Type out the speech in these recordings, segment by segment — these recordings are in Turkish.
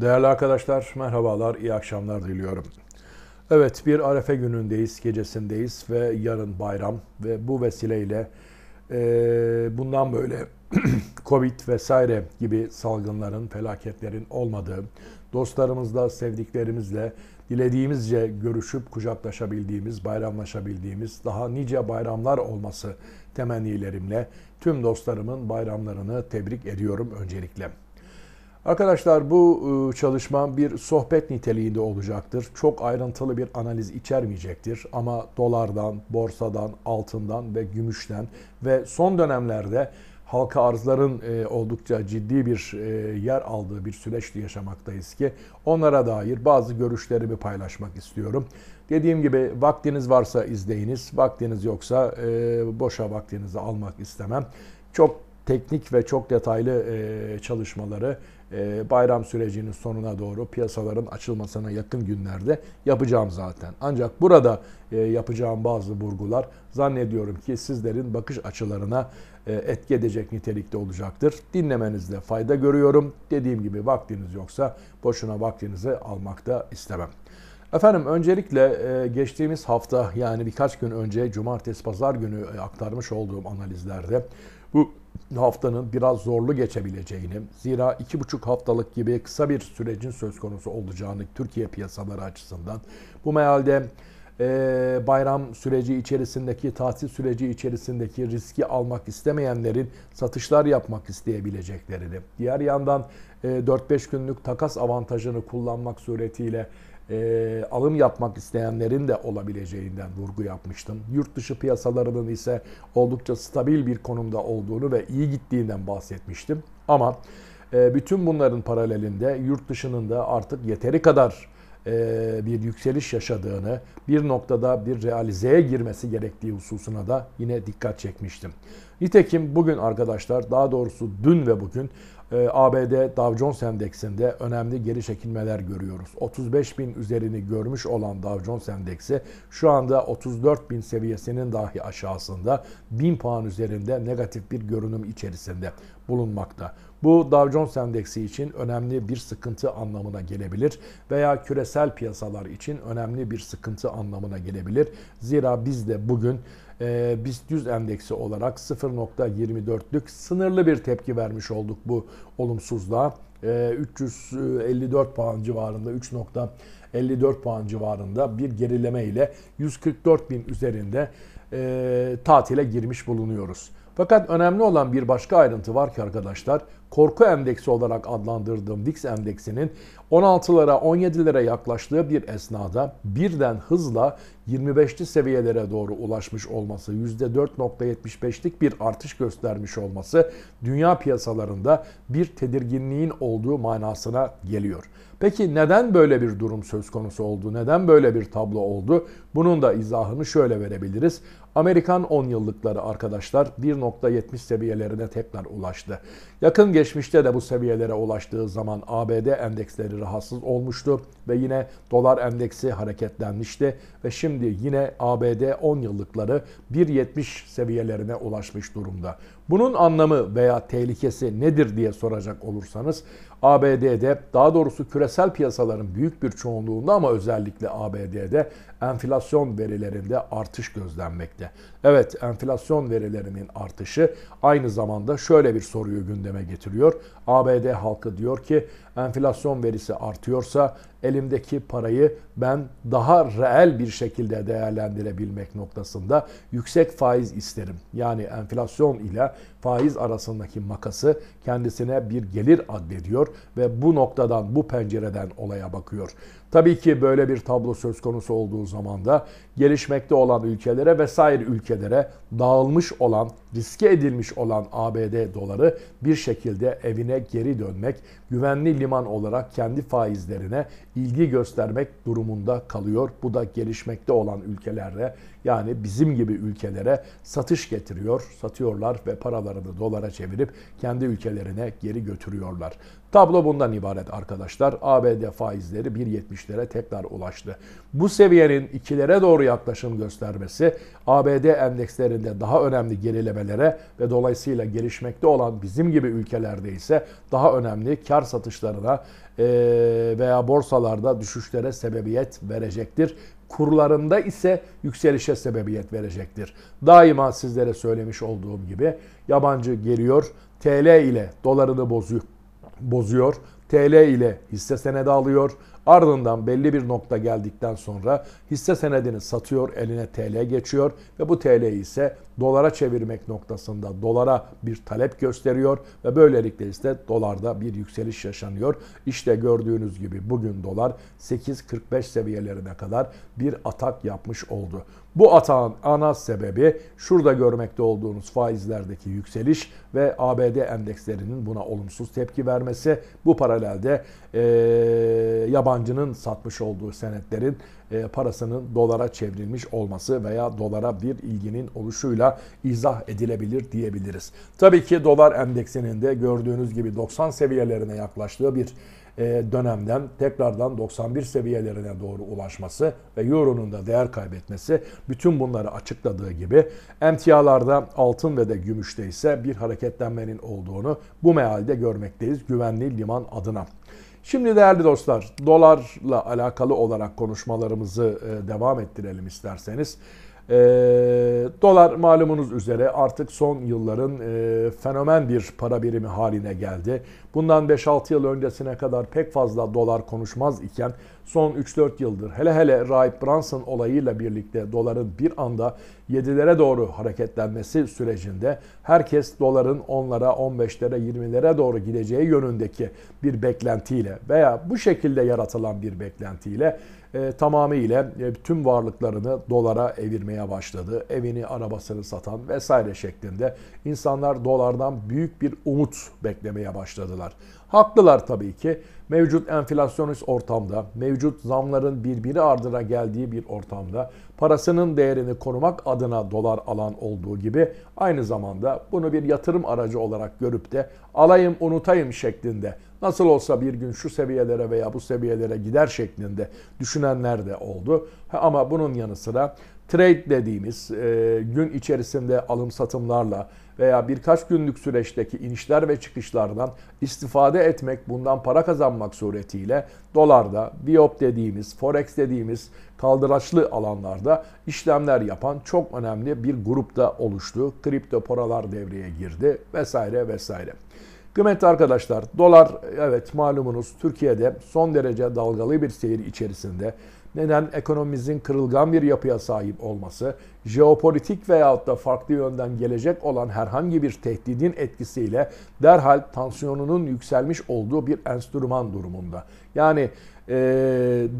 Değerli arkadaşlar, merhabalar, iyi akşamlar diliyorum. Evet, bir Arefe günündeyiz, gecesindeyiz ve yarın bayram ve bu vesileyle e, bundan böyle Covid vesaire gibi salgınların, felaketlerin olmadığı, dostlarımızla, sevdiklerimizle dilediğimizce görüşüp kucaklaşabildiğimiz, bayramlaşabildiğimiz, daha nice bayramlar olması temennilerimle tüm dostlarımın bayramlarını tebrik ediyorum öncelikle. Arkadaşlar bu e, çalışma bir sohbet niteliğinde olacaktır. Çok ayrıntılı bir analiz içermeyecektir ama dolardan, borsadan, altından ve gümüşten ve son dönemlerde halka arzların e, oldukça ciddi bir e, yer aldığı bir süreçte yaşamaktayız ki onlara dair bazı görüşlerimi paylaşmak istiyorum. Dediğim gibi vaktiniz varsa izleyiniz, vaktiniz yoksa boşa vaktinizi almak istemem. Çok teknik ve çok detaylı çalışmaları ee, bayram sürecinin sonuna doğru piyasaların açılmasına yakın günlerde yapacağım zaten. Ancak burada e, yapacağım bazı vurgular zannediyorum ki sizlerin bakış açılarına e, etki edecek nitelikte olacaktır. Dinlemenizde fayda görüyorum. Dediğim gibi vaktiniz yoksa boşuna vaktinizi almakta istemem. Efendim öncelikle e, geçtiğimiz hafta yani birkaç gün önce cumartesi pazar günü aktarmış olduğum analizlerde bu haftanın biraz zorlu geçebileceğini, zira iki buçuk haftalık gibi kısa bir sürecin söz konusu olacağını Türkiye piyasaları açısından. Bu mealde e, bayram süreci içerisindeki, tatil süreci içerisindeki riski almak istemeyenlerin satışlar yapmak isteyebileceklerini, diğer yandan e, 4-5 günlük takas avantajını kullanmak suretiyle e, alım yapmak isteyenlerin de olabileceğinden vurgu yapmıştım. Yurt dışı piyasalarının ise oldukça stabil bir konumda olduğunu ve iyi gittiğinden bahsetmiştim. Ama e, bütün bunların paralelinde yurt dışının da artık yeteri kadar e, bir yükseliş yaşadığını, bir noktada bir realizeye girmesi gerektiği hususuna da yine dikkat çekmiştim. Nitekim bugün arkadaşlar, daha doğrusu dün ve bugün e, ABD Dow Jones Endeksinde önemli geri çekilmeler görüyoruz. 35 bin üzerini görmüş olan Dow Jones Endeksi şu anda 34 bin seviyesinin dahi aşağısında 1000 puan üzerinde negatif bir görünüm içerisinde bulunmakta. Bu Dow Jones Endeksi için önemli bir sıkıntı anlamına gelebilir veya küresel piyasalar için önemli bir sıkıntı anlamına gelebilir. Zira biz de bugün e, BIST 100 endeksi olarak 0.24'lük sınırlı bir tepki vermiş olduk bu olumsuzluğa. E, 354 puan civarında 3. 54 puan civarında bir gerileme ile 144 bin üzerinde e, tatile girmiş bulunuyoruz. Fakat önemli olan bir başka ayrıntı var ki arkadaşlar korku endeksi olarak adlandırdığım VIX endeksinin 16'lara 17'lere yaklaştığı bir esnada birden hızla 25'li seviyelere doğru ulaşmış olması, %4.75'lik bir artış göstermiş olması dünya piyasalarında bir tedirginliğin olduğu manasına geliyor. Peki neden böyle bir durum söz konusu oldu? Neden böyle bir tablo oldu? Bunun da izahını şöyle verebiliriz. Amerikan 10 yıllıkları arkadaşlar 1.70 seviyelerine tekrar ulaştı. Yakın geçmişte de bu seviyelere ulaştığı zaman ABD endeksleri rahatsız olmuştu ve yine dolar endeksi hareketlenmişti ve şimdi Şimdi yine ABD 10 yıllıkları 1.70 seviyelerine ulaşmış durumda. Bunun anlamı veya tehlikesi nedir diye soracak olursanız ABD'de daha doğrusu küresel piyasaların büyük bir çoğunluğunda ama özellikle ABD'de enflasyon verilerinde artış gözlenmekte. Evet enflasyon verilerinin artışı aynı zamanda şöyle bir soruyu gündeme getiriyor. ABD halkı diyor ki enflasyon verisi artıyorsa elimdeki parayı ben daha reel bir şekilde değerlendirebilmek noktasında yüksek faiz isterim. Yani enflasyon ile faiz arasındaki makası kendisine bir gelir adlediyor ve bu noktadan bu pencereden olaya bakıyor. Tabii ki böyle bir tablo söz konusu olduğu zaman da gelişmekte olan ülkelere vesaire ülkelere dağılmış olan, riske edilmiş olan ABD doları bir şekilde evine geri dönmek, güvenli liman olarak kendi faizlerine ilgi göstermek durumunda kalıyor. Bu da gelişmekte olan ülkelere yani bizim gibi ülkelere satış getiriyor, satıyorlar ve paralarını dolara çevirip kendi ülkelerine geri götürüyorlar. Tablo bundan ibaret arkadaşlar. ABD faizleri 1.70'lere tekrar ulaştı. Bu seviyenin ikilere doğru yaklaşım göstermesi ABD endekslerinde daha önemli gerilemelere ve dolayısıyla gelişmekte olan bizim gibi ülkelerde ise daha önemli kar satışlarına e, veya borsalarda düşüşlere sebebiyet verecektir kurlarında ise yükselişe sebebiyet verecektir. Daima sizlere söylemiş olduğum gibi yabancı geliyor TL ile dolarını bozuyor bozuyor. TL ile hisse senedi alıyor. Ardından belli bir nokta geldikten sonra hisse senedini satıyor, eline TL geçiyor ve bu TL ise dolara çevirmek noktasında dolara bir talep gösteriyor ve böylelikle ise dolarda bir yükseliş yaşanıyor. İşte gördüğünüz gibi bugün dolar 8.45 seviyelerine kadar bir atak yapmış oldu. Bu atağın ana sebebi şurada görmekte olduğunuz faizlerdeki yükseliş ve ABD endekslerinin buna olumsuz tepki vermesi. Bu paralelde e, yabancının satmış olduğu senetlerin e, parasının dolara çevrilmiş olması veya dolara bir ilginin oluşuyla izah edilebilir diyebiliriz. Tabii ki dolar endeksinin de gördüğünüz gibi 90 seviyelerine yaklaştığı bir e, dönemden tekrardan 91 seviyelerine doğru ulaşması ve euronun da değer kaybetmesi bütün bunları açıkladığı gibi emtialarda altın ve de gümüşte ise bir hareketlenmenin olduğunu bu mealde görmekteyiz güvenli liman adına. Şimdi değerli dostlar, dolarla alakalı olarak konuşmalarımızı e, devam ettirelim isterseniz. E, dolar malumunuz üzere artık son yılların e, fenomen bir para birimi haline geldi. Bundan 5-6 yıl öncesine kadar pek fazla dolar konuşmaz iken son 3-4 yıldır hele hele Rahip Brunson olayıyla birlikte doların bir anda 7'lere doğru hareketlenmesi sürecinde herkes doların 10'lara, 15'lere, 20'lere doğru gideceği yönündeki bir beklentiyle veya bu şekilde yaratılan bir beklentiyle e, tamamıyla e, tüm varlıklarını dolara evirmeye başladı. Evini, arabasını satan vesaire şeklinde insanlar dolardan büyük bir umut beklemeye başladılar. Haklılar tabii ki. Mevcut enflasyonist ortamda, mevcut zamların birbiri ardına geldiği bir ortamda parasının değerini korumak adına dolar alan olduğu gibi aynı zamanda bunu bir yatırım aracı olarak görüp de alayım unutayım şeklinde nasıl olsa bir gün şu seviyelere veya bu seviyelere gider şeklinde düşünenler de oldu. Ama bunun yanı sıra trade dediğimiz e, gün içerisinde alım satımlarla veya birkaç günlük süreçteki inişler ve çıkışlardan istifade etmek, bundan para kazanmak suretiyle dolarda, biop dediğimiz, forex dediğimiz kaldıraçlı alanlarda işlemler yapan çok önemli bir grupta oluştu. Kripto paralar devreye girdi vesaire vesaire. Kıymetli arkadaşlar, dolar evet malumunuz Türkiye'de son derece dalgalı bir seyir içerisinde. Neden? Ekonomimizin kırılgan bir yapıya sahip olması, jeopolitik veyahut da farklı yönden gelecek olan herhangi bir tehdidin etkisiyle derhal tansiyonunun yükselmiş olduğu bir enstrüman durumunda. Yani e,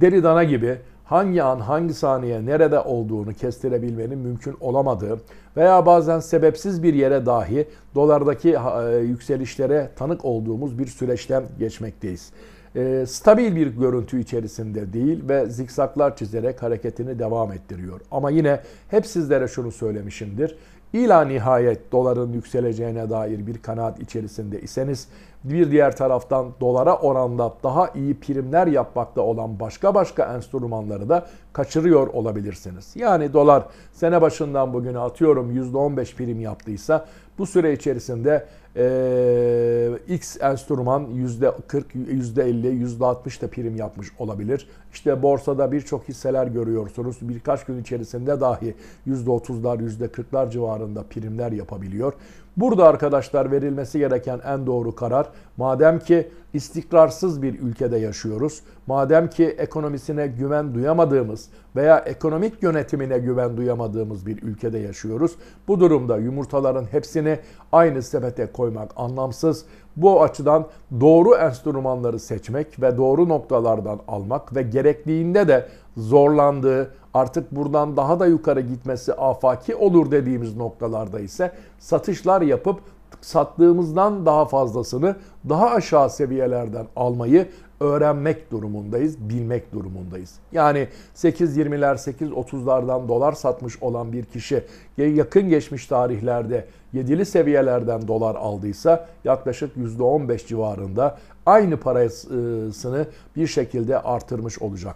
deri dana gibi hangi an, hangi saniye, nerede olduğunu kestirebilmenin mümkün olamadığı veya bazen sebepsiz bir yere dahi dolardaki e, yükselişlere tanık olduğumuz bir süreçten geçmekteyiz e, stabil bir görüntü içerisinde değil ve zikzaklar çizerek hareketini devam ettiriyor. Ama yine hep sizlere şunu söylemişimdir. İla nihayet doların yükseleceğine dair bir kanaat içerisinde iseniz bir diğer taraftan dolara oranda daha iyi primler yapmakta olan başka başka enstrümanları da kaçırıyor olabilirsiniz. Yani dolar sene başından bugüne atıyorum %15 prim yaptıysa bu süre içerisinde e, X enstrüman %40, %50, %60 da prim yapmış olabilir. İşte borsada birçok hisseler görüyorsunuz. Birkaç gün içerisinde dahi %30'lar, %40'lar civarında primler yapabiliyor. Burada arkadaşlar verilmesi gereken en doğru karar madem ki istikrarsız bir ülkede yaşıyoruz, madem ki ekonomisine güven duyamadığımız veya ekonomik yönetimine güven duyamadığımız bir ülkede yaşıyoruz. Bu durumda yumurtaların hepsini aynı sepete koymak anlamsız. Bu açıdan doğru enstrümanları seçmek ve doğru noktalardan almak ve gerektiğinde de zorlandığı artık buradan daha da yukarı gitmesi afaki olur dediğimiz noktalarda ise satışlar yapıp sattığımızdan daha fazlasını daha aşağı seviyelerden almayı öğrenmek durumundayız, bilmek durumundayız. Yani 8.20'ler, 8.30'lardan dolar satmış olan bir kişi yakın geçmiş tarihlerde 7'li seviyelerden dolar aldıysa yaklaşık %15 civarında aynı parasını bir şekilde artırmış olacak.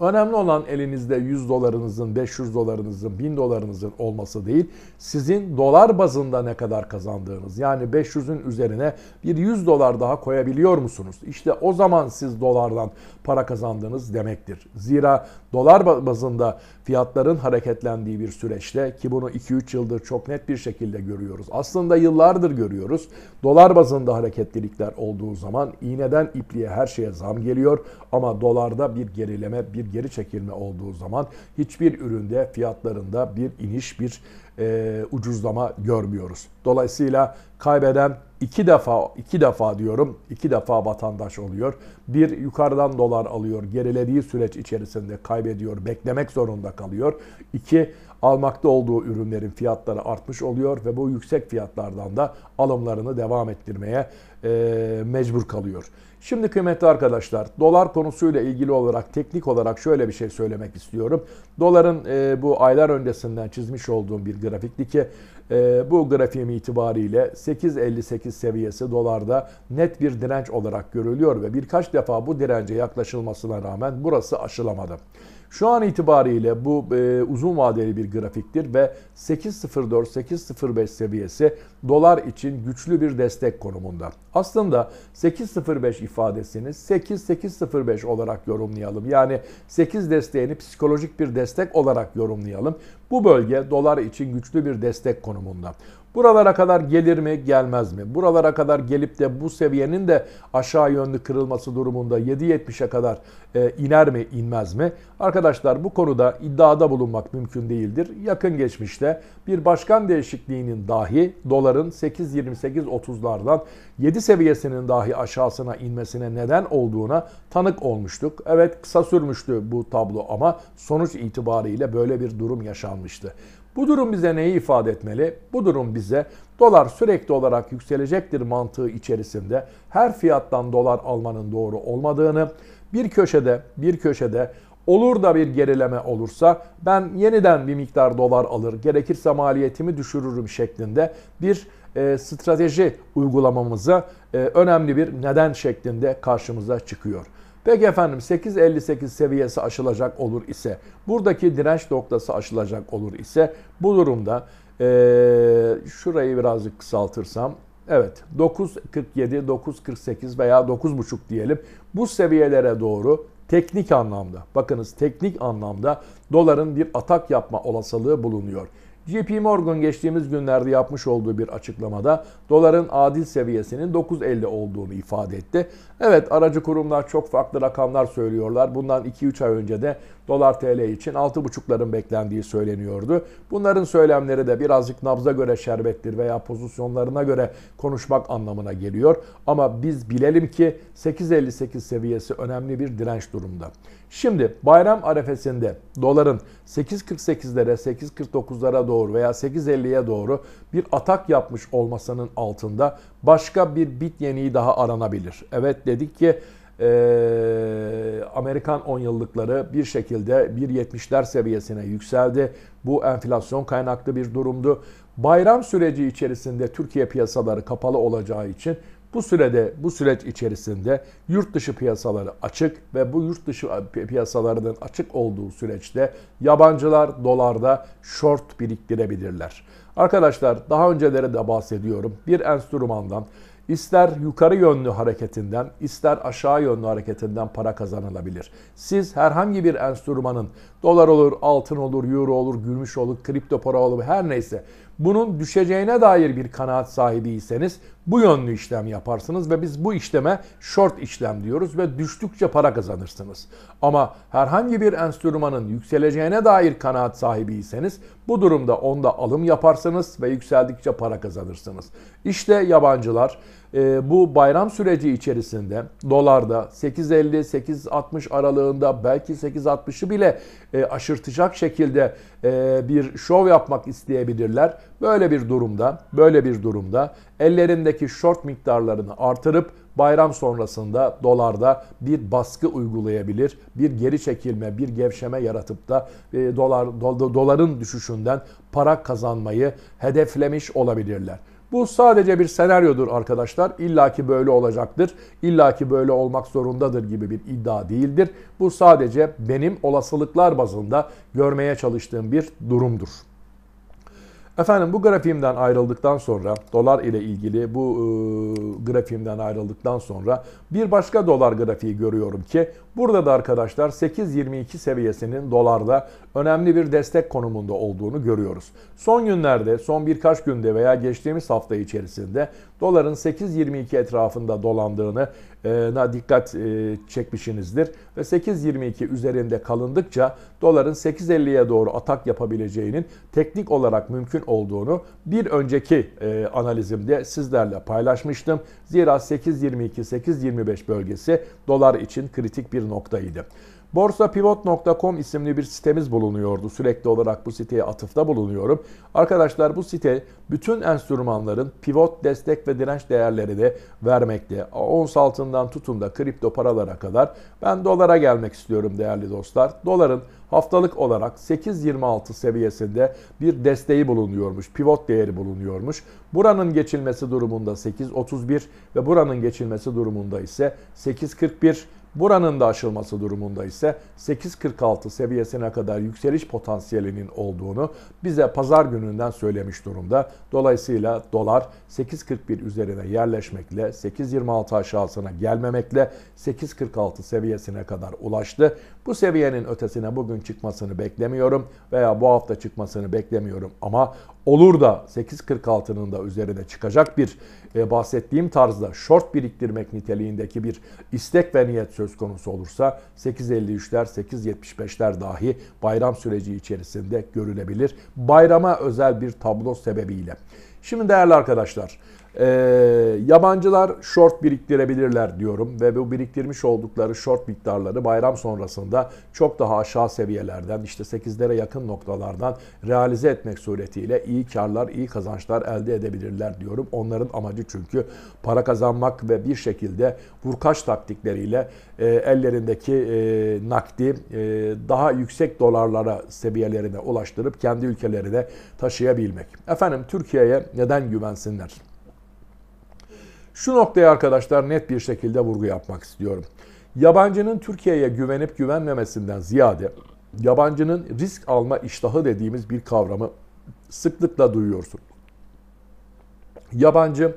Önemli olan elinizde 100 dolarınızın, 500 dolarınızın, 1000 dolarınızın olması değil, sizin dolar bazında ne kadar kazandığınız. Yani 500'ün üzerine bir 100 dolar daha koyabiliyor musunuz? İşte o zaman siz dolardan para kazandınız demektir. Zira dolar bazında fiyatların hareketlendiği bir süreçte ki bunu 2-3 yıldır çok net bir şekilde görüyoruz. Aslında yıllardır görüyoruz. Dolar bazında hareketlilikler olduğu zaman iğneden ipliğe her şeye zam geliyor ama dolarda bir gerileme, bir geri çekilme olduğu zaman hiçbir üründe fiyatlarında bir iniş, bir e, ucuzlama görmüyoruz. Dolayısıyla kaybeden iki defa iki defa diyorum iki defa vatandaş oluyor. Bir yukarıdan dolar alıyor gerilediği süreç içerisinde kaybediyor beklemek zorunda kalıyor. İki almakta olduğu ürünlerin fiyatları artmış oluyor ve bu yüksek fiyatlardan da alımlarını devam ettirmeye e, mecbur kalıyor. Şimdi kıymetli arkadaşlar dolar konusuyla ilgili olarak teknik olarak şöyle bir şey söylemek istiyorum. Doların e, bu aylar öncesinden çizmiş olduğum bir grafikti ki e, bu grafiğim itibariyle 8.58 seviyesi dolarda net bir direnç olarak görülüyor ve birkaç defa bu dirence yaklaşılmasına rağmen burası aşılamadı. Şu an itibariyle bu e, uzun vadeli bir grafiktir ve 8.04-8.05 seviyesi dolar için güçlü bir destek konumunda. Aslında 8.05 ifadesini 8.805 olarak yorumlayalım. Yani 8 desteğini psikolojik bir destek olarak yorumlayalım. Bu bölge dolar için güçlü bir destek konumunda. Buralara kadar gelir mi gelmez mi? Buralara kadar gelip de bu seviyenin de aşağı yönlü kırılması durumunda 7.70'e kadar e, iner mi inmez mi? Arkadaşlar bu konuda iddiada bulunmak mümkün değildir. Yakın geçmişte bir başkan değişikliğinin dahi doların 8.28-30'lardan 7 seviyesinin dahi aşağısına inmesine neden olduğuna tanık olmuştuk. Evet kısa sürmüştü bu tablo ama sonuç itibariyle böyle bir durum yaşanmıştı. Bu durum bize neyi ifade etmeli? Bu durum bize dolar sürekli olarak yükselecektir mantığı içerisinde her fiyattan dolar almanın doğru olmadığını, bir köşede bir köşede olur da bir gerileme olursa ben yeniden bir miktar dolar alır, gerekirse maliyetimi düşürürüm şeklinde bir e, strateji uygulamamıza e, önemli bir neden şeklinde karşımıza çıkıyor. Peki efendim 8.58 seviyesi aşılacak olur ise, buradaki direnç noktası aşılacak olur ise bu durumda e, şurayı birazcık kısaltırsam Evet 9.47, 9.48 veya 9.5 diyelim. Bu seviyelere doğru teknik anlamda bakınız teknik anlamda doların bir atak yapma olasılığı bulunuyor. JP Morgan geçtiğimiz günlerde yapmış olduğu bir açıklamada doların adil seviyesinin 9.50 olduğunu ifade etti. Evet aracı kurumlar çok farklı rakamlar söylüyorlar. Bundan 2-3 ay önce de dolar TL için 6.5'ların beklendiği söyleniyordu. Bunların söylemleri de birazcık nabza göre şerbettir veya pozisyonlarına göre konuşmak anlamına geliyor. Ama biz bilelim ki 8.58 seviyesi önemli bir direnç durumda. Şimdi bayram arefesinde doların 8.48'lere, 8.49'lara doğru veya 8.50'ye doğru bir atak yapmış olmasının altında başka bir bit yeniği daha aranabilir. Evet dedik ki e, Amerikan 10 yıllıkları bir şekilde 1.70'ler seviyesine yükseldi. Bu enflasyon kaynaklı bir durumdu. Bayram süreci içerisinde Türkiye piyasaları kapalı olacağı için bu sürede, bu süreç içerisinde yurt dışı piyasaları açık ve bu yurt dışı piyasalarının açık olduğu süreçte yabancılar dolarda short biriktirebilirler. Arkadaşlar daha öncelere de bahsediyorum. Bir enstrümandan ister yukarı yönlü hareketinden, ister aşağı yönlü hareketinden para kazanılabilir. Siz herhangi bir enstrümanın, dolar olur, altın olur, euro olur, gümüş olur, kripto para olur, her neyse bunun düşeceğine dair bir kanaat sahibiyseniz bu yönlü işlem yaparsınız ve biz bu işleme short işlem diyoruz ve düştükçe para kazanırsınız. Ama herhangi bir enstrümanın yükseleceğine dair kanaat sahibiyseniz bu durumda onda alım yaparsınız ve yükseldikçe para kazanırsınız. İşte yabancılar ee, bu bayram süreci içerisinde dolarda 8.50-8.60 aralığında belki 8.60'ı bile e, aşırtacak şekilde e, bir şov yapmak isteyebilirler. Böyle bir durumda, böyle bir durumda ellerindeki short miktarlarını artırıp bayram sonrasında dolarda bir baskı uygulayabilir, bir geri çekilme, bir gevşeme yaratıp da e, dolar doların düşüşünden para kazanmayı hedeflemiş olabilirler. Bu sadece bir senaryodur arkadaşlar. İlla ki böyle olacaktır. İlla ki böyle olmak zorundadır gibi bir iddia değildir. Bu sadece benim olasılıklar bazında görmeye çalıştığım bir durumdur. Efendim bu grafiğimden ayrıldıktan sonra dolar ile ilgili bu e, grafiğimden ayrıldıktan sonra bir başka dolar grafiği görüyorum ki burada da arkadaşlar 8.22 seviyesinin dolarda önemli bir destek konumunda olduğunu görüyoruz. Son günlerde son birkaç günde veya geçtiğimiz hafta içerisinde doların 8.22 etrafında dolandığını ee, na dikkat e, çekmişinizdir. Ve 8.22 üzerinde kalındıkça doların 8.50'ye doğru atak yapabileceğinin teknik olarak mümkün olduğunu bir önceki e, analizimde sizlerle paylaşmıştım. Zira 8.22-8.25 bölgesi dolar için kritik bir noktaydı. Borsapivot.com isimli bir sitemiz bulunuyordu. Sürekli olarak bu siteye atıfta bulunuyorum. Arkadaşlar bu site bütün enstrümanların pivot, destek ve direnç değerleri de vermekte. Ons altından tutun da kripto paralara kadar. Ben dolara gelmek istiyorum değerli dostlar. Doların haftalık olarak 8.26 seviyesinde bir desteği bulunuyormuş. Pivot değeri bulunuyormuş. Buranın geçilmesi durumunda 8.31 ve buranın geçilmesi durumunda ise 8.41 Buranın da aşılması durumunda ise 8.46 seviyesine kadar yükseliş potansiyelinin olduğunu bize pazar gününden söylemiş durumda. Dolayısıyla dolar 8.41 üzerine yerleşmekle 8.26 aşağısına gelmemekle 8.46 seviyesine kadar ulaştı. Bu seviyenin ötesine bugün çıkmasını beklemiyorum veya bu hafta çıkmasını beklemiyorum. Ama olur da 8.46'nın da üzerine çıkacak bir e, bahsettiğim tarzda short biriktirmek niteliğindeki bir istek ve niyet söz konusu olursa 8.53'ler 8.75'ler dahi bayram süreci içerisinde görülebilir. Bayrama özel bir tablo sebebiyle. Şimdi değerli arkadaşlar e, yabancılar short biriktirebilirler diyorum ve bu biriktirmiş oldukları short miktarları bayram sonrasında çok daha aşağı seviyelerden işte 8'lere yakın noktalardan realize etmek suretiyle iyi karlar, iyi kazançlar elde edebilirler diyorum. Onların amacı çünkü para kazanmak ve bir şekilde vurkaç taktikleriyle e, ellerindeki e, nakdi e, daha yüksek dolarlara seviyelerine ulaştırıp kendi ülkelerine taşıyabilmek. Efendim Türkiye'ye neden güvensinler? Şu noktaya arkadaşlar net bir şekilde vurgu yapmak istiyorum. Yabancının Türkiye'ye güvenip güvenmemesinden ziyade yabancının risk alma iştahı dediğimiz bir kavramı sıklıkla duyuyorsun. Yabancı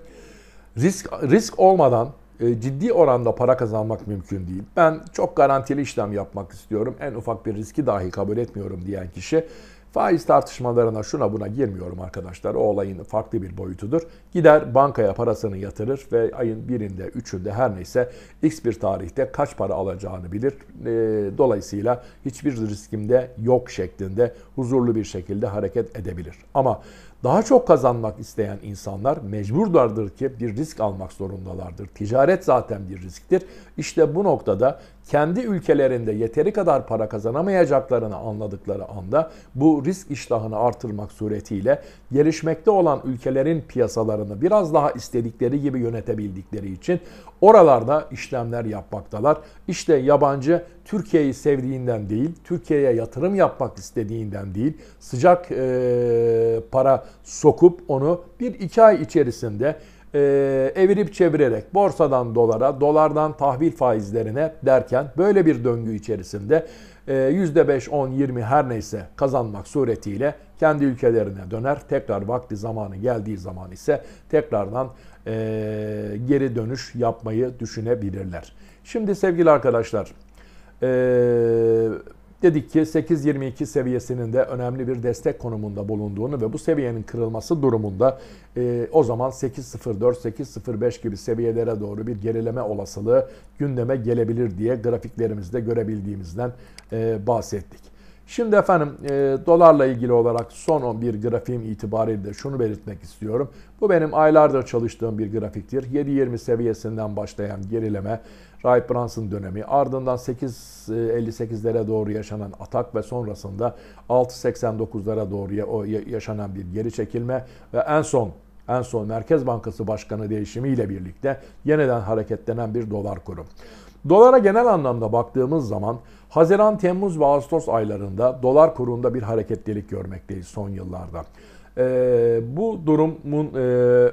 risk risk olmadan e, ciddi oranda para kazanmak mümkün değil. Ben çok garantili işlem yapmak istiyorum. En ufak bir riski dahi kabul etmiyorum diyen kişi Faiz tartışmalarına şuna buna girmiyorum arkadaşlar. O olayın farklı bir boyutudur. Gider bankaya parasını yatırır ve ayın birinde, üçünde her neyse x bir tarihte kaç para alacağını bilir. Ee, dolayısıyla hiçbir riskimde yok şeklinde huzurlu bir şekilde hareket edebilir. Ama daha çok kazanmak isteyen insanlar mecburlardır ki bir risk almak zorundalardır. Ticaret zaten bir risktir işte bu noktada kendi ülkelerinde yeteri kadar para kazanamayacaklarını anladıkları anda bu risk iştahını artırmak suretiyle gelişmekte olan ülkelerin piyasalarını biraz daha istedikleri gibi yönetebildikleri için oralarda işlemler yapmaktalar. İşte yabancı Türkiye'yi sevdiğinden değil, Türkiye'ye yatırım yapmak istediğinden değil, sıcak e, para sokup onu bir iki ay içerisinde e, evirip çevirerek borsadan dolara, dolardan tahvil faizlerine derken böyle bir döngü içerisinde e, %5, 10, 20 her neyse kazanmak suretiyle kendi ülkelerine döner. Tekrar vakti zamanı geldiği zaman ise tekrardan e, geri dönüş yapmayı düşünebilirler. Şimdi sevgili arkadaşlar, e, dedik ki 8.22 seviyesinin de önemli bir destek konumunda bulunduğunu ve bu seviyenin kırılması durumunda e, o zaman 8.04, 8.05 gibi seviyelere doğru bir gerileme olasılığı gündeme gelebilir diye grafiklerimizde görebildiğimizden e, bahsettik. Şimdi efendim e, dolarla ilgili olarak son 11 grafiğim itibariyle de şunu belirtmek istiyorum. Bu benim aylardır çalıştığım bir grafiktir. 7.20 seviyesinden başlayan gerileme, Ray Brunson dönemi, ardından 8.58'lere e, doğru yaşanan atak ve sonrasında 6.89'lara doğru yaşanan bir geri çekilme ve en son en son Merkez Bankası Başkanı değişimiyle birlikte yeniden hareketlenen bir dolar kuru. Dolara genel anlamda baktığımız zaman Haziran, Temmuz ve Ağustos aylarında dolar kurunda bir hareketlilik görmekteyiz son yıllarda. Ee, bu durumun e,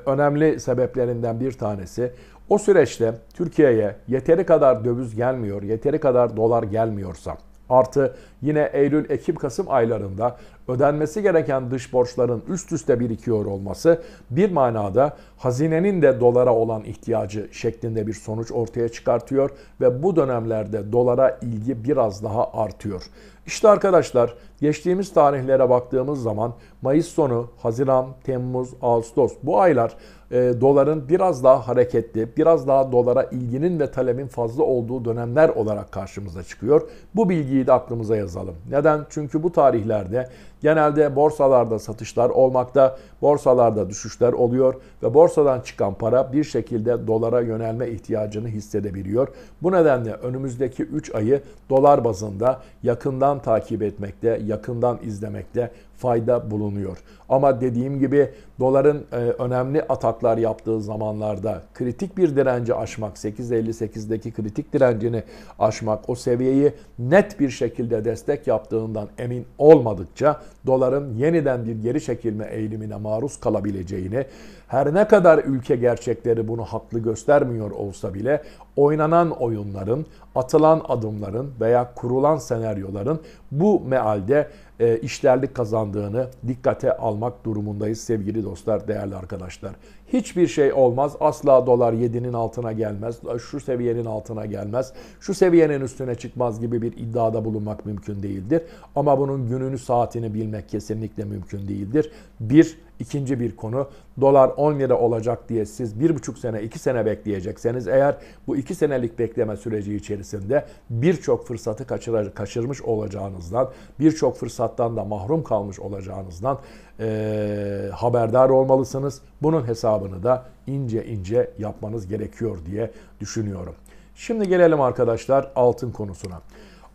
önemli sebeplerinden bir tanesi o süreçte Türkiye'ye yeteri kadar döviz gelmiyor, yeteri kadar dolar gelmiyorsa artı yine Eylül, Ekim, Kasım aylarında ödenmesi gereken dış borçların üst üste birikiyor olması bir manada hazinenin de dolara olan ihtiyacı şeklinde bir sonuç ortaya çıkartıyor ve bu dönemlerde dolara ilgi biraz daha artıyor. İşte arkadaşlar geçtiğimiz tarihlere baktığımız zaman Mayıs sonu, Haziran, Temmuz, Ağustos bu aylar e, doların biraz daha hareketli, biraz daha dolara ilginin ve talebin fazla olduğu dönemler olarak karşımıza çıkıyor. Bu bilgiyi de aklımıza yazalım. Neden? Çünkü bu tarihlerde genelde borsalarda satışlar olmakta, borsalarda düşüşler oluyor ve borsadan çıkan para bir şekilde dolara yönelme ihtiyacını hissedebiliyor. Bu nedenle önümüzdeki 3 ayı dolar bazında yakından takip etmekte, yakından izlemekte fayda bulunuyor. Ama dediğim gibi doların e, önemli ataklar yaptığı zamanlarda kritik bir direnci aşmak, 8.58'deki kritik direncini aşmak, o seviyeyi net bir şekilde destek yaptığından emin olmadıkça doların yeniden bir geri çekilme eğilimine maruz kalabileceğini, her ne kadar ülke gerçekleri bunu haklı göstermiyor olsa bile oynanan oyunların, atılan adımların veya kurulan senaryoların bu mealde e, işlerlik kazandığını dikkate almak durumundayız sevgili dostlar, değerli arkadaşlar. Hiçbir şey olmaz. Asla dolar 7'nin altına gelmez. Şu seviyenin altına gelmez. Şu seviyenin üstüne çıkmaz gibi bir iddiada bulunmak mümkün değildir. Ama bunun gününü saatini bilmek kesinlikle mümkün değildir. Bir İkinci bir konu dolar 10 lira olacak diye siz 1,5 sene 2 sene bekleyecekseniz eğer bu 2 senelik bekleme süreci içerisinde birçok fırsatı kaçırır, kaçırmış olacağınızdan birçok fırsattan da mahrum kalmış olacağınızdan e, haberdar olmalısınız. Bunun hesabını da ince ince yapmanız gerekiyor diye düşünüyorum. Şimdi gelelim arkadaşlar altın konusuna.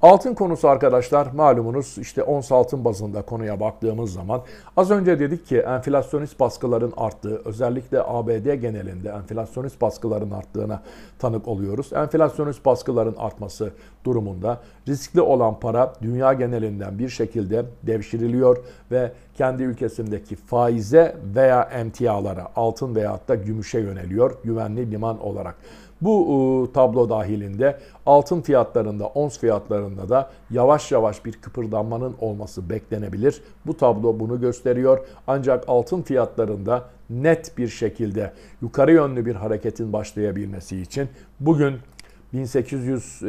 Altın konusu arkadaşlar malumunuz işte ons altın bazında konuya baktığımız zaman az önce dedik ki enflasyonist baskıların arttığı özellikle ABD genelinde enflasyonist baskıların arttığına tanık oluyoruz. Enflasyonist baskıların artması durumunda riskli olan para dünya genelinden bir şekilde devşiriliyor ve kendi ülkesindeki faize veya emtialara altın veyahut da gümüşe yöneliyor güvenli liman olarak. Bu e, tablo dahilinde altın fiyatlarında, ons fiyatlarında da yavaş yavaş bir kıpırdanmanın olması beklenebilir. Bu tablo bunu gösteriyor. Ancak altın fiyatlarında net bir şekilde yukarı yönlü bir hareketin başlayabilmesi için bugün 1800-1760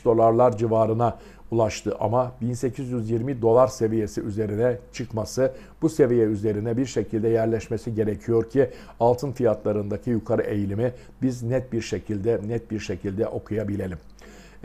e, dolarlar civarına ulaştı ama 1820 dolar seviyesi üzerine çıkması, bu seviye üzerine bir şekilde yerleşmesi gerekiyor ki altın fiyatlarındaki yukarı eğilimi biz net bir şekilde net bir şekilde okuyabilelim.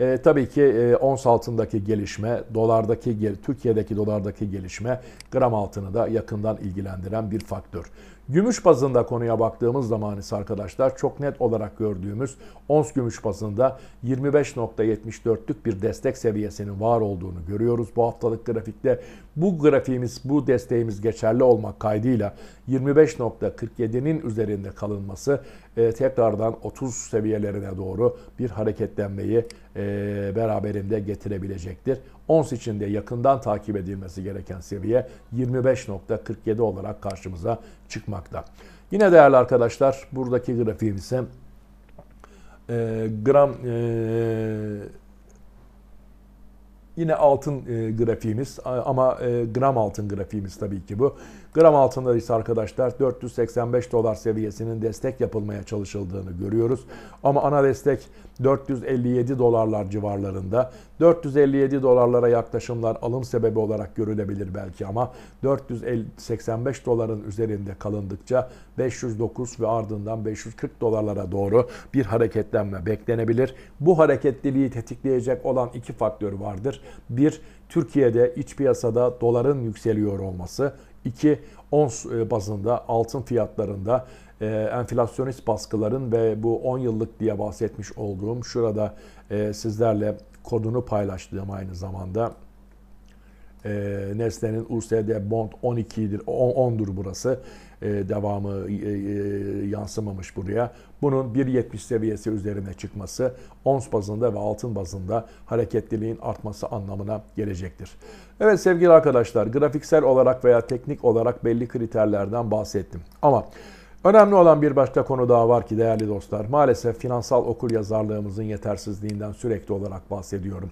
E, tabii ki e, ons altındaki gelişme, dolardaki Türkiye'deki dolardaki gelişme gram altını da yakından ilgilendiren bir faktör. Gümüş bazında konuya baktığımız zaman ise arkadaşlar çok net olarak gördüğümüz ons gümüş bazında 25.74'lük bir destek seviyesinin var olduğunu görüyoruz bu haftalık grafikte. Bu grafiğimiz, bu desteğimiz geçerli olmak kaydıyla 25.47'nin üzerinde kalınması e, tekrardan 30 seviyelerine doğru bir hareketlenmeyi e, beraberinde getirebilecektir. Ons için de yakından takip edilmesi gereken seviye 25.47 olarak karşımıza çıkmakta. Yine değerli arkadaşlar buradaki grafiğim ise e, gram e, yine altın e, grafiğimiz ama e, gram altın grafiğimiz tabii ki bu. Gram altında ise arkadaşlar 485 dolar seviyesinin destek yapılmaya çalışıldığını görüyoruz. Ama ana destek 457 dolarlar civarlarında. 457 dolarlara yaklaşımlar alım sebebi olarak görülebilir belki ama 485 doların üzerinde kalındıkça 509 ve ardından 540 dolarlara doğru bir hareketlenme beklenebilir. Bu hareketliliği tetikleyecek olan iki faktör vardır. Bir, Türkiye'de iç piyasada doların yükseliyor olması. 2 ons e, bazında altın fiyatlarında e, enflasyonist baskıların ve bu 10 yıllık diye bahsetmiş olduğum şurada e, sizlerle kodunu paylaştığım aynı zamanda e, ee, Nesle'nin USD bond 12'dir, 10, 10'dur burası. E, devamı e, e, yansımamış buraya. Bunun 1.70 seviyesi üzerine çıkması ons bazında ve altın bazında hareketliliğin artması anlamına gelecektir. Evet sevgili arkadaşlar grafiksel olarak veya teknik olarak belli kriterlerden bahsettim. Ama Önemli olan bir başka konu daha var ki değerli dostlar. Maalesef finansal okur yazarlığımızın yetersizliğinden sürekli olarak bahsediyorum.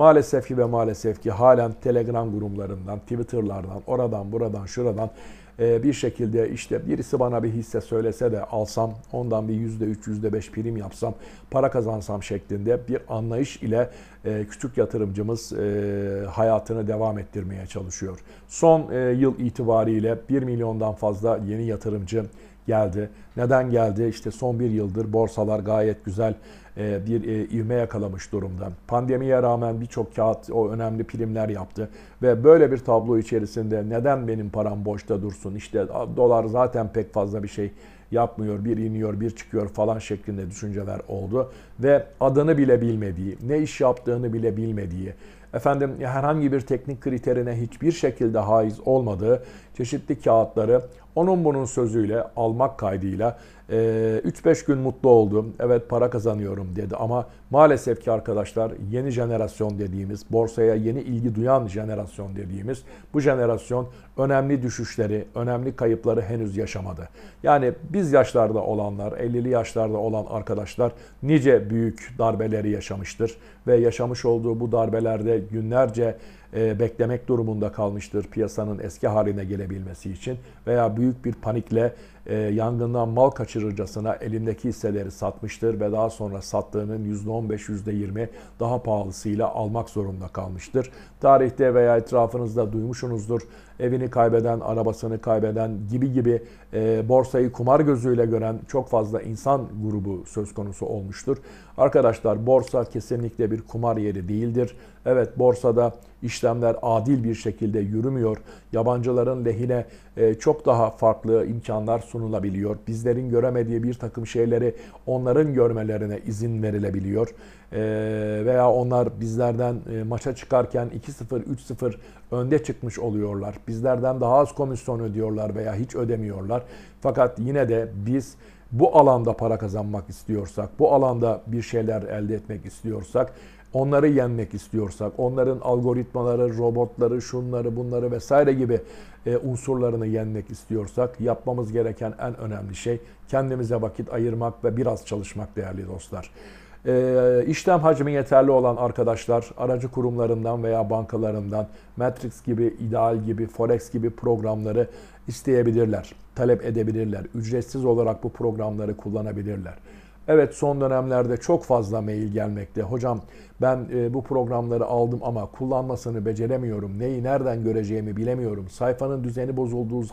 Maalesef ki ve maalesef ki halen Telegram gruplarından, Twitter'lardan, oradan, buradan, şuradan e, bir şekilde işte birisi bana bir hisse söylese de alsam, ondan bir yüzde üç, yüzde beş prim yapsam, para kazansam şeklinde bir anlayış ile e, küçük yatırımcımız e, hayatını devam ettirmeye çalışıyor. Son yıl itibariyle 1 milyondan fazla yeni yatırımcı geldi. Neden geldi? İşte son bir yıldır borsalar gayet güzel e, bir e, ivme yakalamış durumda. Pandemiye rağmen birçok kağıt o önemli primler yaptı ve böyle bir tablo içerisinde neden benim param boşta dursun? İşte dolar zaten pek fazla bir şey yapmıyor, bir iniyor, bir çıkıyor falan şeklinde düşünceler oldu ve adını bile bilmediği, ne iş yaptığını bile bilmediği, efendim herhangi bir teknik kriterine hiçbir şekilde haiz olmadığı çeşitli kağıtları onun bunun sözüyle almak kaydıyla 3-5 ee, gün mutlu oldum. Evet para kazanıyorum dedi ama maalesef ki arkadaşlar yeni jenerasyon dediğimiz, borsaya yeni ilgi duyan jenerasyon dediğimiz bu jenerasyon önemli düşüşleri, önemli kayıpları henüz yaşamadı. Yani biz yaşlarda olanlar, 50'li yaşlarda olan arkadaşlar nice büyük darbeleri yaşamıştır ve yaşamış olduğu bu darbelerde günlerce e, beklemek durumunda kalmıştır piyasanın eski haline gelebilmesi için veya büyük bir panikle e, yangından mal kaçırırcasına elindeki hisseleri satmıştır ve daha sonra sattığının %15, %20 daha pahalısıyla almak zorunda kalmıştır. Tarihte veya etrafınızda duymuşsunuzdur evini kaybeden, arabasını kaybeden gibi gibi e, borsayı kumar gözüyle gören çok fazla insan grubu söz konusu olmuştur. Arkadaşlar borsa kesinlikle bir kumar yeri değildir. Evet borsada işlemler adil bir şekilde yürümüyor. Yabancıların lehine e, çok daha farklı imkanlar sunulabiliyor. Bizlerin göremediği bir takım şeyleri onların görmelerine izin verilebiliyor. E, veya onlar bizlerden e, maça çıkarken 2-0, 3-0 önde çıkmış oluyorlar. Bizlerden daha az komisyon ödüyorlar veya hiç ödemiyorlar. Fakat yine de biz bu alanda para kazanmak istiyorsak, bu alanda bir şeyler elde etmek istiyorsak, onları yenmek istiyorsak, onların algoritmaları, robotları, şunları, bunları vesaire gibi e, unsurlarını yenmek istiyorsak yapmamız gereken en önemli şey kendimize vakit ayırmak ve biraz çalışmak değerli dostlar. E, işlem hacmi yeterli olan arkadaşlar aracı kurumlarından veya bankalarından Matrix gibi, ideal gibi, Forex gibi programları isteyebilirler, talep edebilirler. Ücretsiz olarak bu programları kullanabilirler. Evet son dönemlerde çok fazla mail gelmekte. Hocam ben e, bu programları aldım ama kullanmasını beceremiyorum. Neyi nereden göreceğimi bilemiyorum. Sayfanın düzeni bozulduğu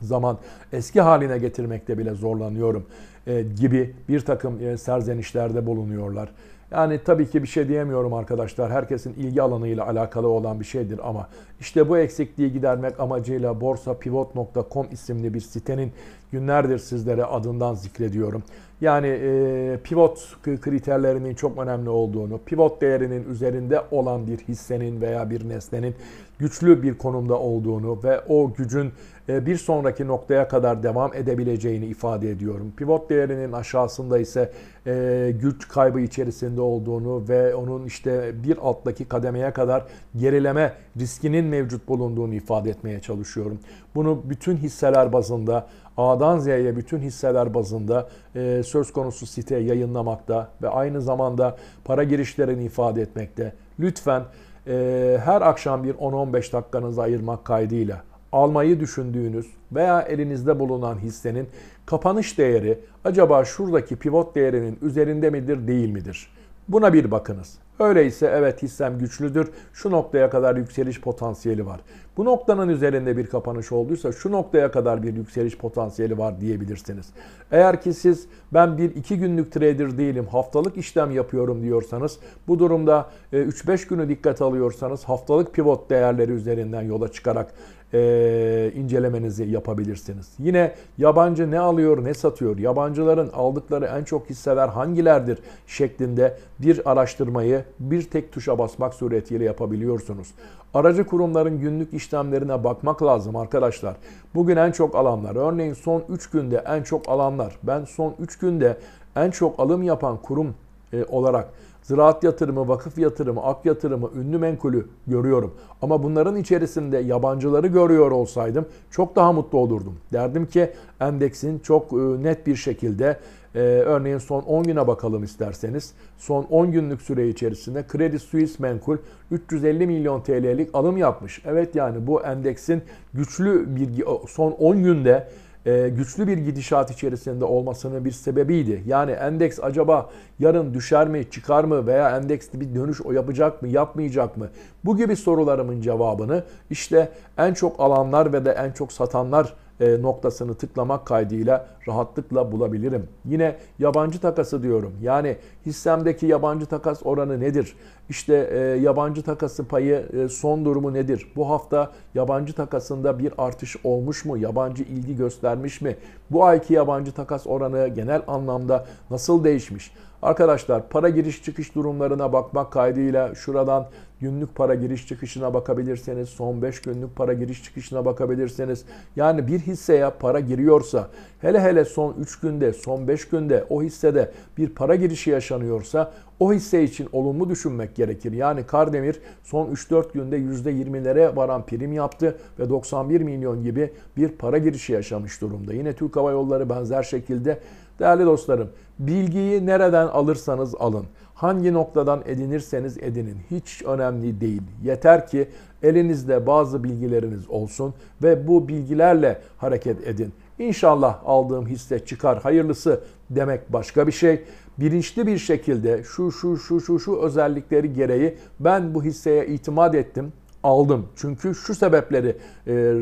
zaman eski haline getirmekte bile zorlanıyorum. E, gibi bir takım e, serzenişlerde bulunuyorlar. Yani tabii ki bir şey diyemiyorum arkadaşlar. Herkesin ilgi alanıyla alakalı olan bir şeydir ama işte bu eksikliği gidermek amacıyla borsapivot.com isimli bir sitenin günlerdir sizlere adından zikrediyorum. Yani e, pivot kriterlerinin çok önemli olduğunu, pivot değerinin üzerinde olan bir hissenin veya bir nesnenin güçlü bir konumda olduğunu ve o gücün e, bir sonraki noktaya kadar devam edebileceğini ifade ediyorum. Pivot değerinin aşağısında ise e, güç kaybı içerisinde olduğunu ve onun işte bir alttaki kademeye kadar gerileme riskinin mevcut bulunduğunu ifade etmeye çalışıyorum. Bunu bütün hisseler bazında A'dan Z'ye bütün hisseler bazında e, söz konusu site yayınlamakta ve aynı zamanda para girişlerini ifade etmekte. Lütfen her akşam bir 10-15 dakikanızı ayırmak kaydıyla almayı düşündüğünüz veya elinizde bulunan hissenin kapanış değeri acaba şuradaki pivot değerinin üzerinde midir değil midir? Buna bir bakınız. Öyleyse evet hissem güçlüdür. Şu noktaya kadar yükseliş potansiyeli var. Bu noktanın üzerinde bir kapanış olduysa şu noktaya kadar bir yükseliş potansiyeli var diyebilirsiniz. Eğer ki siz ben bir iki günlük trader değilim haftalık işlem yapıyorum diyorsanız bu durumda 3-5 e, günü dikkat alıyorsanız haftalık pivot değerleri üzerinden yola çıkarak e, incelemenizi yapabilirsiniz. Yine yabancı ne alıyor ne satıyor, yabancıların aldıkları en çok hisseler hangilerdir şeklinde bir araştırmayı bir tek tuşa basmak suretiyle yapabiliyorsunuz. Aracı kurumların günlük işlemlerine bakmak lazım arkadaşlar. Bugün en çok alanlar, örneğin son 3 günde en çok alanlar, ben son 3 günde en çok alım yapan kurum e, olarak ziraat yatırımı, vakıf yatırımı, ak yatırımı, ünlü menkulü görüyorum. Ama bunların içerisinde yabancıları görüyor olsaydım çok daha mutlu olurdum. Derdim ki endeksin çok e, net bir şekilde e, örneğin son 10 güne bakalım isterseniz. Son 10 günlük süre içerisinde Credit Suisse Menkul 350 milyon TL'lik alım yapmış. Evet yani bu endeksin güçlü bir son 10 günde e, güçlü bir gidişat içerisinde olmasının bir sebebiydi. Yani endeks acaba yarın düşer mi, çıkar mı veya endeks bir dönüş o yapacak mı, yapmayacak mı? Bu gibi sorularımın cevabını işte en çok alanlar ve de en çok satanlar e, noktasını tıklamak kaydıyla rahatlıkla bulabilirim. Yine yabancı takası diyorum. Yani hissemdeki yabancı takas oranı nedir? İşte e, yabancı takası payı e, son durumu nedir? Bu hafta yabancı takasında bir artış olmuş mu? Yabancı ilgi göstermiş mi? Bu ayki yabancı takas oranı genel anlamda nasıl değişmiş? Arkadaşlar para giriş çıkış durumlarına bakmak kaydıyla şuradan günlük para giriş çıkışına bakabilirseniz, son 5 günlük para giriş çıkışına bakabilirseniz. Yani bir hisseye para giriyorsa, hele hele son 3 günde, son 5 günde o hissede bir para girişi yaşanıyorsa o hisse için olumlu düşünmek gerekir. Yani Kardemir son 3-4 günde %20'lere varan prim yaptı ve 91 milyon gibi bir para girişi yaşamış durumda. Yine Türk Hava Yolları benzer şekilde Değerli dostlarım, bilgiyi nereden alırsanız alın, hangi noktadan edinirseniz edinin hiç önemli değil. Yeter ki elinizde bazı bilgileriniz olsun ve bu bilgilerle hareket edin. İnşallah aldığım hisse çıkar hayırlısı demek başka bir şey. Bilinçli bir şekilde şu şu şu şu şu özellikleri gereği ben bu hisseye itimat ettim aldım. Çünkü şu sebepleri e,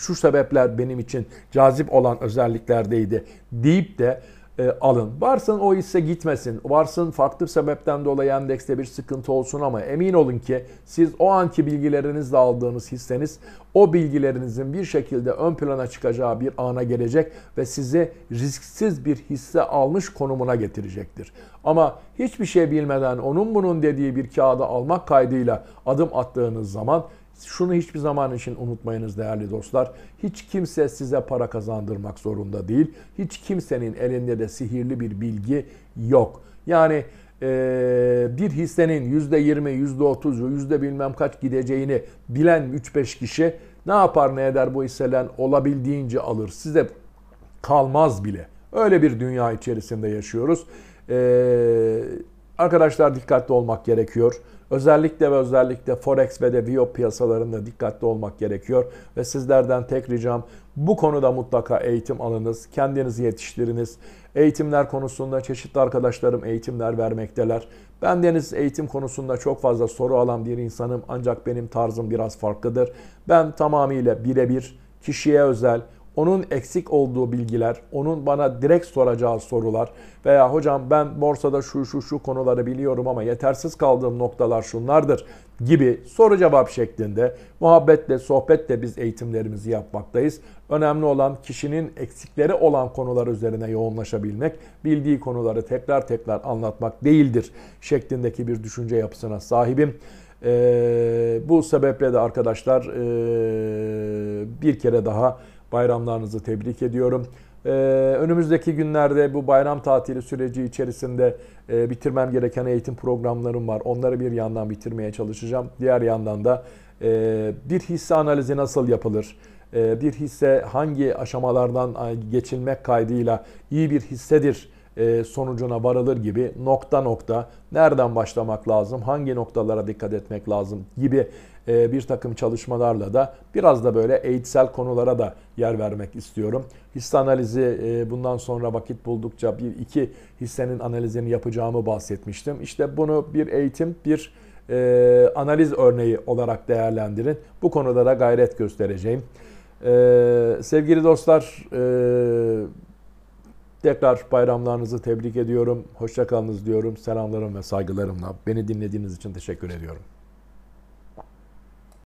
şu sebepler benim için cazip olan özelliklerdeydi deyip de e, alın. Varsın o hisse gitmesin. Varsın farklı sebepten dolayı endekste bir sıkıntı olsun ama emin olun ki siz o anki bilgilerinizle aldığınız hisseniz o bilgilerinizin bir şekilde ön plana çıkacağı bir ana gelecek ve sizi risksiz bir hisse almış konumuna getirecektir. Ama hiçbir şey bilmeden onun bunun dediği bir kağıda almak kaydıyla adım attığınız zaman şunu hiçbir zaman için unutmayınız değerli dostlar. Hiç kimse size para kazandırmak zorunda değil. Hiç kimsenin elinde de sihirli bir bilgi yok. Yani ee, bir hissenin yüzde yirmi, yüzde otuz, yüzde bilmem kaç gideceğini bilen 3-5 kişi ne yapar ne eder bu hisseden olabildiğince alır. Size kalmaz bile. Öyle bir dünya içerisinde yaşıyoruz. Ee, arkadaşlar dikkatli olmak gerekiyor. Özellikle ve özellikle Forex ve de Viyop piyasalarında dikkatli olmak gerekiyor. Ve sizlerden tek ricam bu konuda mutlaka eğitim alınız, kendinizi yetiştiriniz. Eğitimler konusunda çeşitli arkadaşlarım eğitimler vermekteler. Ben deniz eğitim konusunda çok fazla soru alan bir insanım ancak benim tarzım biraz farklıdır. Ben tamamıyla birebir, kişiye özel, onun eksik olduğu bilgiler, onun bana direkt soracağı sorular veya hocam ben borsada şu şu şu konuları biliyorum ama yetersiz kaldığım noktalar şunlardır gibi soru cevap şeklinde muhabbetle, sohbetle biz eğitimlerimizi yapmaktayız. Önemli olan kişinin eksikleri olan konular üzerine yoğunlaşabilmek, bildiği konuları tekrar tekrar anlatmak değildir şeklindeki bir düşünce yapısına sahibim. Ee, bu sebeple de arkadaşlar ee, bir kere daha Bayramlarınızı tebrik ediyorum. Ee, önümüzdeki günlerde bu bayram tatili süreci içerisinde e, bitirmem gereken eğitim programlarım var. Onları bir yandan bitirmeye çalışacağım. Diğer yandan da e, bir hisse analizi nasıl yapılır? E, bir hisse hangi aşamalardan geçilmek kaydıyla iyi bir hissedir? E, sonucuna varılır gibi nokta nokta nereden başlamak lazım, hangi noktalara dikkat etmek lazım gibi ee, bir takım çalışmalarla da biraz da böyle eğitsel konulara da yer vermek istiyorum. Hisse analizi e, bundan sonra vakit buldukça bir iki hissenin analizini yapacağımı bahsetmiştim. İşte bunu bir eğitim, bir e, analiz örneği olarak değerlendirin. Bu konuda da gayret göstereceğim. E, sevgili dostlar, tekrar bayramlarınızı tebrik ediyorum. Hoşçakalınız diyorum. Selamlarım ve saygılarımla. Beni dinlediğiniz için teşekkür ediyorum.